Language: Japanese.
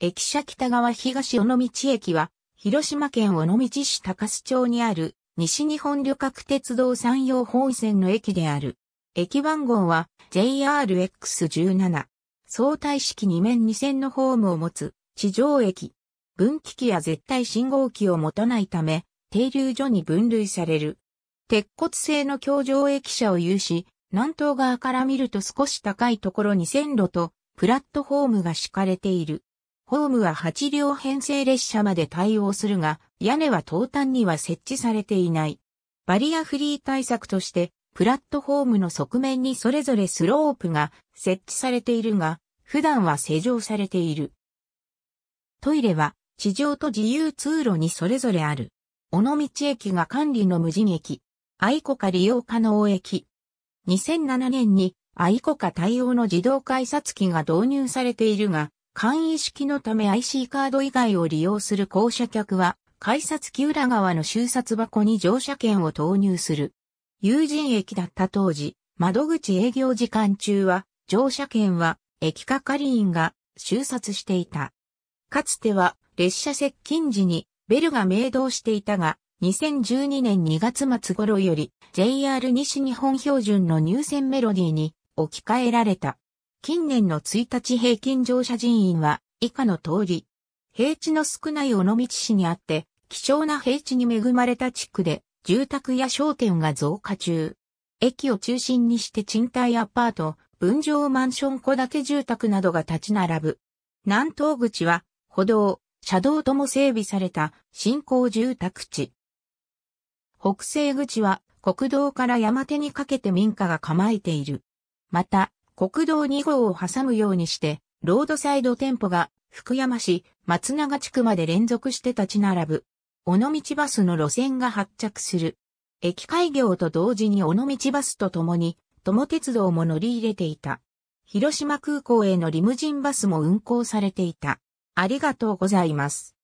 駅舎北側東尾道駅は、広島県尾道市高須町にある、西日本旅客鉄道山陽本線の駅である。駅番号は JRX17。相対式2面2線のホームを持つ地上駅。分岐器や絶対信号機を持たないため、停留所に分類される。鉄骨製の橋上駅舎を有し、南東側から見ると少し高いところに線路とプラットホームが敷かれている。ホームは8両編成列車まで対応するが、屋根は東端には設置されていない。バリアフリー対策として、プラットホームの側面にそれぞれスロープが設置されているが、普段は施錠されている。トイレは地上と自由通路にそれぞれある。尾道駅が管理の無人駅。愛子か利用可能駅。2007年に愛子か対応の自動改札機が導入されているが、簡易式のため IC カード以外を利用する降車客は、改札木裏側の収札箱に乗車券を投入する。有人駅だった当時、窓口営業時間中は、乗車券は駅係員が収札していた。かつては列車接近時にベルが鳴動していたが、2012年2月末頃より JR 西日本標準の入線メロディーに置き換えられた。近年の1日平均乗車人員は以下の通り、平地の少ない尾道市にあって、貴重な平地に恵まれた地区で、住宅や商店が増加中。駅を中心にして賃貸アパート、分譲マンション戸建て住宅などが立ち並ぶ。南東口は、歩道、車道とも整備された新興住宅地。北西口は、国道から山手にかけて民家が構えている。また、国道2号を挟むようにして、ロードサイド店舗が福山市松永地区まで連続して立ち並ぶ。尾道バスの路線が発着する。駅開業と同時に尾道バスと共に、友鉄道も乗り入れていた。広島空港へのリムジンバスも運行されていた。ありがとうございます。